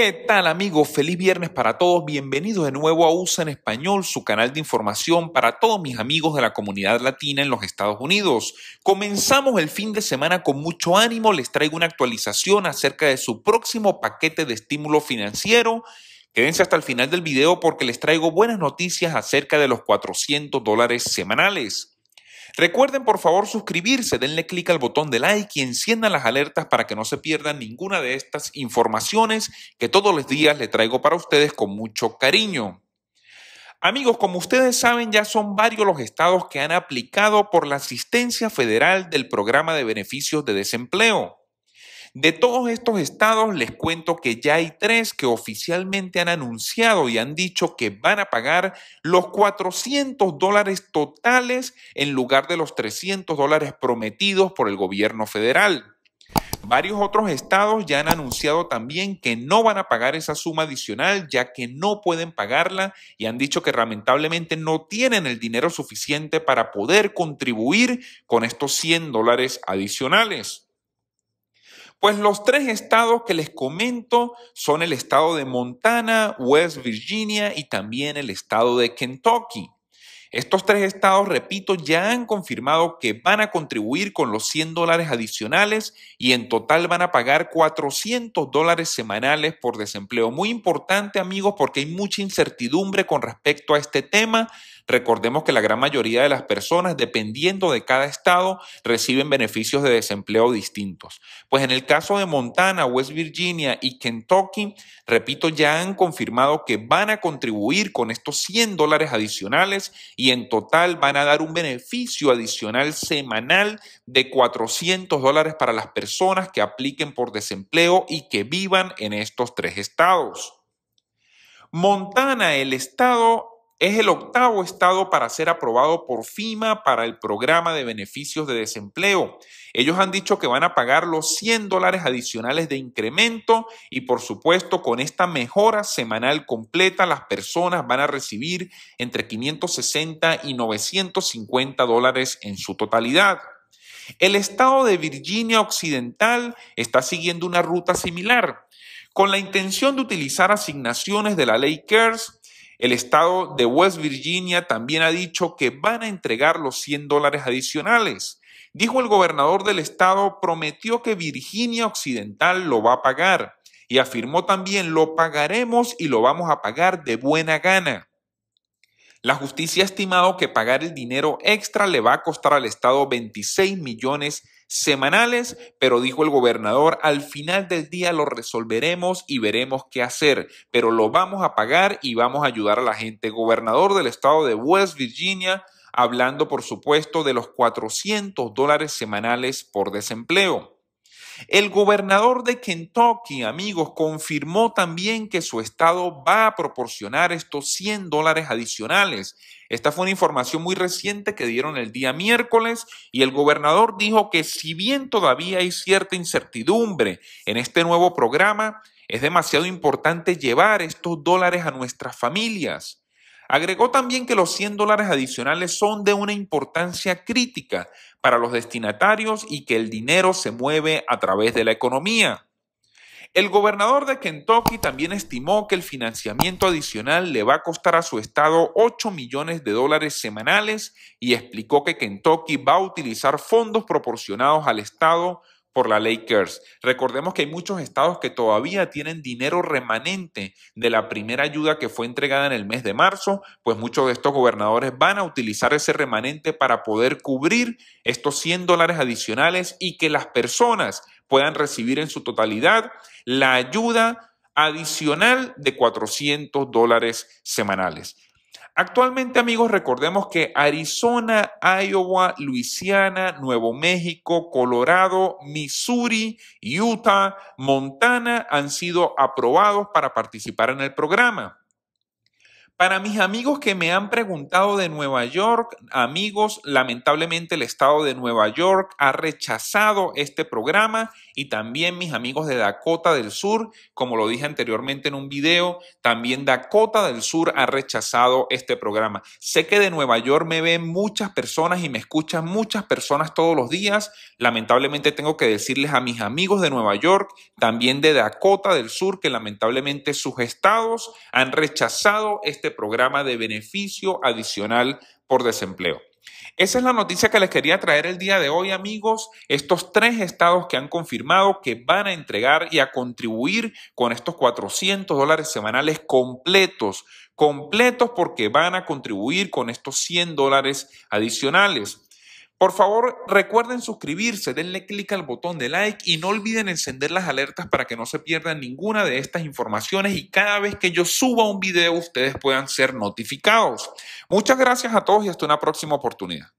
¿Qué tal amigos? Feliz viernes para todos. Bienvenidos de nuevo a USA en español, su canal de información para todos mis amigos de la comunidad latina en los Estados Unidos. Comenzamos el fin de semana con mucho ánimo. Les traigo una actualización acerca de su próximo paquete de estímulo financiero. Quédense hasta el final del video porque les traigo buenas noticias acerca de los 400 dólares semanales. Recuerden por favor suscribirse, denle clic al botón de like y enciendan las alertas para que no se pierdan ninguna de estas informaciones que todos los días le traigo para ustedes con mucho cariño. Amigos, como ustedes saben, ya son varios los estados que han aplicado por la asistencia federal del programa de beneficios de desempleo. De todos estos estados, les cuento que ya hay tres que oficialmente han anunciado y han dicho que van a pagar los 400 dólares totales en lugar de los 300 dólares prometidos por el gobierno federal. Varios otros estados ya han anunciado también que no van a pagar esa suma adicional ya que no pueden pagarla y han dicho que lamentablemente no tienen el dinero suficiente para poder contribuir con estos 100 dólares adicionales. Pues los tres estados que les comento son el estado de Montana, West Virginia y también el estado de Kentucky. Estos tres estados, repito, ya han confirmado que van a contribuir con los 100 dólares adicionales y en total van a pagar 400 dólares semanales por desempleo. Muy importante, amigos, porque hay mucha incertidumbre con respecto a este tema. Recordemos que la gran mayoría de las personas, dependiendo de cada estado, reciben beneficios de desempleo distintos. Pues en el caso de Montana, West Virginia y Kentucky, repito, ya han confirmado que van a contribuir con estos 100 dólares adicionales y en total van a dar un beneficio adicional semanal de 400 dólares para las personas que apliquen por desempleo y que vivan en estos tres estados. Montana, el estado es el octavo estado para ser aprobado por FIMA para el programa de beneficios de desempleo. Ellos han dicho que van a pagar los 100 dólares adicionales de incremento y por supuesto con esta mejora semanal completa las personas van a recibir entre 560 y 950 dólares en su totalidad. El estado de Virginia Occidental está siguiendo una ruta similar. Con la intención de utilizar asignaciones de la ley CARES, el estado de West Virginia también ha dicho que van a entregar los 100 dólares adicionales. Dijo el gobernador del estado, prometió que Virginia Occidental lo va a pagar y afirmó también, lo pagaremos y lo vamos a pagar de buena gana. La justicia ha estimado que pagar el dinero extra le va a costar al Estado 26 millones semanales, pero dijo el gobernador, al final del día lo resolveremos y veremos qué hacer, pero lo vamos a pagar y vamos a ayudar a la gente. Gobernador del Estado de West Virginia, hablando por supuesto de los 400 dólares semanales por desempleo. El gobernador de Kentucky, amigos, confirmó también que su estado va a proporcionar estos 100 dólares adicionales. Esta fue una información muy reciente que dieron el día miércoles y el gobernador dijo que si bien todavía hay cierta incertidumbre en este nuevo programa, es demasiado importante llevar estos dólares a nuestras familias. Agregó también que los 100 dólares adicionales son de una importancia crítica para los destinatarios y que el dinero se mueve a través de la economía. El gobernador de Kentucky también estimó que el financiamiento adicional le va a costar a su estado 8 millones de dólares semanales y explicó que Kentucky va a utilizar fondos proporcionados al estado por la ley Recordemos que hay muchos estados que todavía tienen dinero remanente de la primera ayuda que fue entregada en el mes de marzo, pues muchos de estos gobernadores van a utilizar ese remanente para poder cubrir estos 100 dólares adicionales y que las personas puedan recibir en su totalidad la ayuda adicional de 400 dólares semanales. Actualmente, amigos, recordemos que Arizona, Iowa, Luisiana, Nuevo México, Colorado, Missouri, Utah, Montana han sido aprobados para participar en el programa. Para mis amigos que me han preguntado de Nueva York, amigos, lamentablemente el estado de Nueva York ha rechazado este programa y también mis amigos de Dakota del Sur, como lo dije anteriormente en un video, también Dakota del Sur ha rechazado este programa. Sé que de Nueva York me ven muchas personas y me escuchan muchas personas todos los días. Lamentablemente tengo que decirles a mis amigos de Nueva York, también de Dakota del Sur, que lamentablemente sus estados han rechazado este este programa de beneficio adicional por desempleo. Esa es la noticia que les quería traer el día de hoy, amigos. Estos tres estados que han confirmado que van a entregar y a contribuir con estos 400 dólares semanales completos, completos porque van a contribuir con estos 100 dólares adicionales. Por favor, recuerden suscribirse, denle clic al botón de like y no olviden encender las alertas para que no se pierdan ninguna de estas informaciones y cada vez que yo suba un video ustedes puedan ser notificados. Muchas gracias a todos y hasta una próxima oportunidad.